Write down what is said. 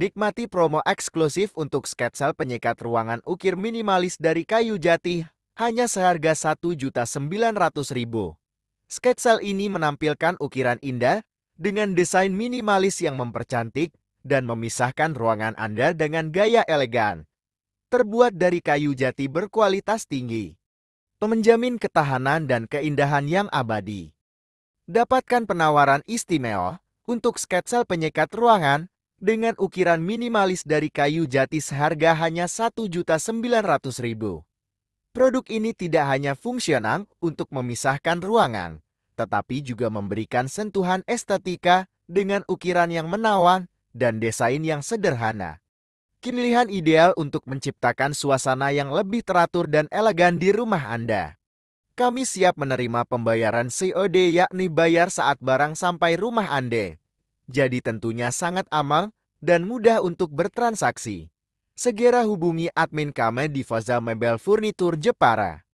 Nikmati promo eksklusif untuk sketsel penyekat ruangan ukir minimalis dari kayu jati hanya seharga Rp1.900.000. Sketsel ini menampilkan ukiran indah dengan desain minimalis yang mempercantik dan memisahkan ruangan Anda dengan gaya elegan. Terbuat dari kayu jati berkualitas tinggi. Menjamin ketahanan dan keindahan yang abadi. Dapatkan penawaran istimewa untuk sketsel penyekat ruangan dengan ukiran minimalis dari kayu jati seharga hanya Rp1.900.000. Produk ini tidak hanya fungsional untuk memisahkan ruangan, tetapi juga memberikan sentuhan estetika dengan ukiran yang menawan dan desain yang sederhana. Pilihan ideal untuk menciptakan suasana yang lebih teratur dan elegan di rumah Anda. Kami siap menerima pembayaran COD yakni bayar saat barang sampai rumah Anda jadi tentunya sangat aman dan mudah untuk bertransaksi. Segera hubungi admin kami di Faza Mebel Furnitur Jepara.